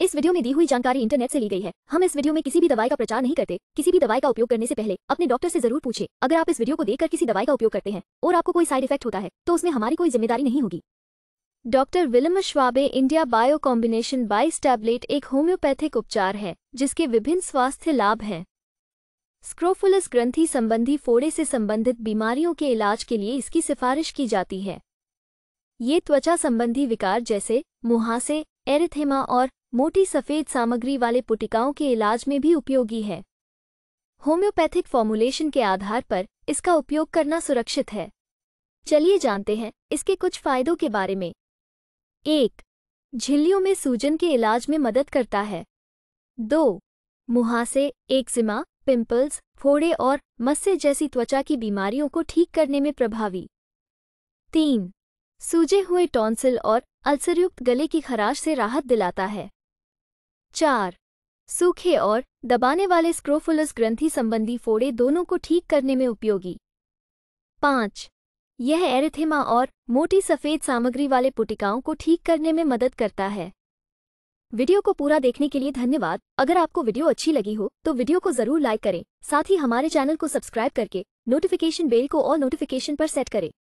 इस वीडियो में दी हुई जानकारी इंटरनेट से ली गई है हम इस वीडियो में किसी भी दवाई का प्रचार नहीं करते किसी भी दवाई का उपयोग करने से पहले अपने डॉक्टर से जरूर पूछे अगर आप इस वीडियो को देखकर किसी दवाई का उपयोग करते हैं और आपको कोई साइड इफेक्ट होता है तो उसमें हमारी कोई जिम्मेदारी नहीं होगी doctor Willmar Schwabe India bio combination बाइस टैबलेट एक होम्योपैथिक उपचार है जिसके विभिन्न स्वास्थ्य लाभ हैं स्क्रोफुलस ग्रंथि संबंधी फोड़े से संबंधित बीमारियों के इलाज के लिए इसकी सिफारिश की जाती है ये त्वचा संबंधी विकार जैसे मुहासे एरिथेमा और मोटी सफ़ेद सामग्री वाले पुटिकाओं के इलाज में भी उपयोगी है होम्योपैथिक फॉर्मूलेशन के आधार पर इसका उपयोग करना सुरक्षित है चलिए जानते हैं इसके कुछ फायदों के बारे में एक झिल्लियों में सूजन के इलाज में मदद करता है दो मुहासे एक्जिमा पिंपल्स फोड़े और मस्से जैसी त्वचा की बीमारियों को ठीक करने में प्रभावी तीन सूजे हुए टॉन्सिल और अल्सरयुक्त गले की खराश से राहत दिलाता है चार सूखे और दबाने वाले स्क्रोफुलस ग्रंथि संबंधी फोड़े दोनों को ठीक करने में उपयोगी पाँच यह एरिथेमा और मोटी सफ़ेद सामग्री वाले पुटिकाओं को ठीक करने में मदद करता है वीडियो को पूरा देखने के लिए धन्यवाद अगर आपको वीडियो अच्छी लगी हो तो वीडियो को जरूर लाइक करें साथ ही हमारे चैनल को सब्सक्राइब करके नोटिफिकेशन बेल को और नोटिफिकेशन पर सेट करें